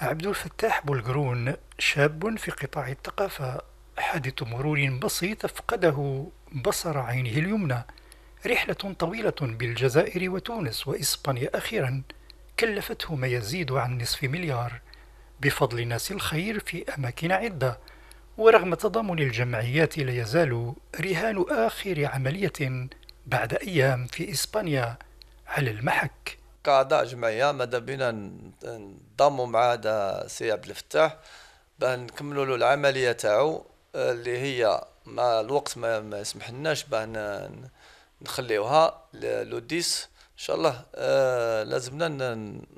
عبد الفتاح بولقرون شاب في قطاع الثقافة حادث مرور بسيط فقده بصر عينه اليمنى رحلة طويلة بالجزائر وتونس وإسبانيا أخيرا كلفته ما يزيد عن نصف مليار بفضل ناس الخير في أماكن عدة ورغم تضامن الجمعيات لا يزال رهان آخر عملية بعد أيام في إسبانيا على المحك كاعضاء جمعيه ماذا بينا نضموا مع هذا سي عبد الفتاح باه نكملوا له العمليه تاعو اللي هي مع الوقت ما, يسمحلناش يسمح لناش باه نخليوها لوديس ان شاء الله آه لازمنا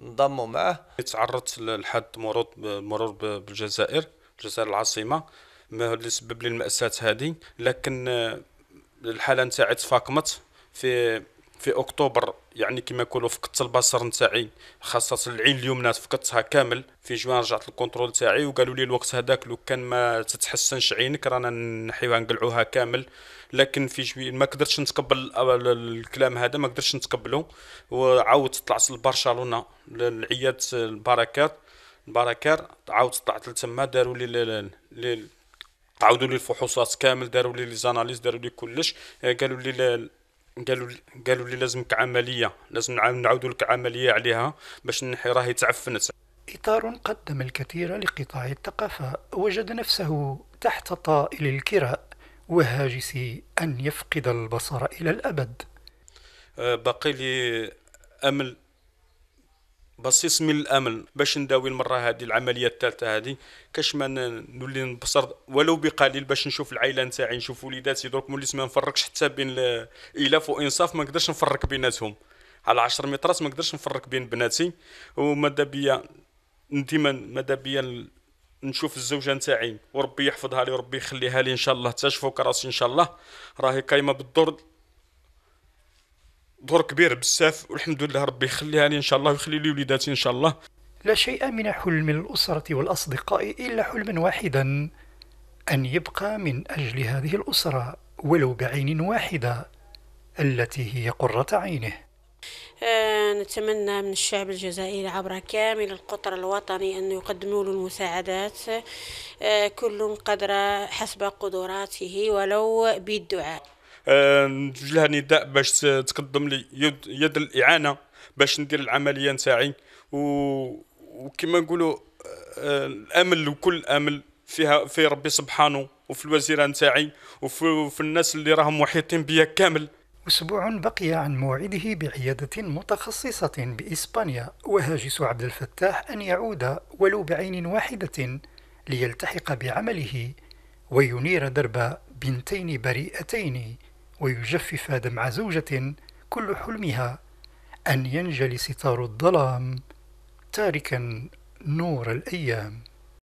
نضموا معه تعرضت لحد مرور مرور بالجزائر الجزائر العاصمه ما هو اللي سبب لي الماساه هذه لكن آه، الحاله نتاعي تفاقمت في في اكتوبر يعني كما يقولوا فقدت البصر نتاعي خاصه العين اليمنى فقدتها كامل في جوان رجعت الكونترول تاعي وقالوا لي الوقت هذاك لو كان ما تتحسنش عينك رانا نحيوها نقلعوها كامل لكن في جوي ما قدرتش نتقبل الكلام هذا ما قدرتش نتقبله وعاودت طلعت لبرشلونه للعياد البركات البركار عاودت طلعت لتما داروا لي عاودوا لي الفحوصات كامل داروا لي لي زاناليز داروا لي كلش قالوا لي قالوا قالوا لي لازمك عمليه لازم نعاودوا لك عمليه عليها باش راهي تعفنت إطار قدم الكثير لقطاع الثقافة وجد نفسه تحت طائل الكراء وهاجس أن يفقد البصر إلى الأبد أه، باقي لي أمل بصيص من الامل باش نداوي المره هذه العمليه الثالثه هذه كاش ما نولي نبصر ولو بقليل باش نشوف العائله نتاعي نشوف وليداتي درك مولي ما نفرقش حتى بين الاف وانصاف ما نقدرش نفرق بيناتهم على 10 مترات ما نقدرش نفرق بين بناتي وماذا بيا ديما ماذا بيا نشوف الزوجه نتاعي وربي يحفظها لي وربي يخليها لي ان شاء الله تشفوك راسي ان شاء الله راهي قايمه بالدور دور كبير بزاف والحمد لله ربي يخليها لي ان شاء الله ويخلي لي وليداتي ان شاء الله لا شيء من حلم الاسره والاصدقاء الا حلما واحدا ان يبقى من اجل هذه الاسره ولو بعين واحده التي هي قره عينه أه نتمنى من الشعب الجزائري عبر كامل القطر الوطني أن يقدموا له المساعدات أه كل قدر حسب قدراته ولو بالدعاء نوجه آه، لها نداء باش تقدم لي يد, يد الاعانه باش ندير العمليه نتاعي و... وكما نقولوا آه، الامل وكل امل فيها في ربي سبحانه وفي الوزيره نتاعي وفي الناس اللي راهم محيطين بيا كامل أسبوع بقي عن موعده بعيادة متخصصة بإسبانيا وهاجس عبد الفتاح أن يعود ولو بعين واحدة ليلتحق بعمله وينير درب بنتين بريئتين ويجفف دمع زوجة كل حلمها أن ينجلي ستار الظلام تاركا نور الأيام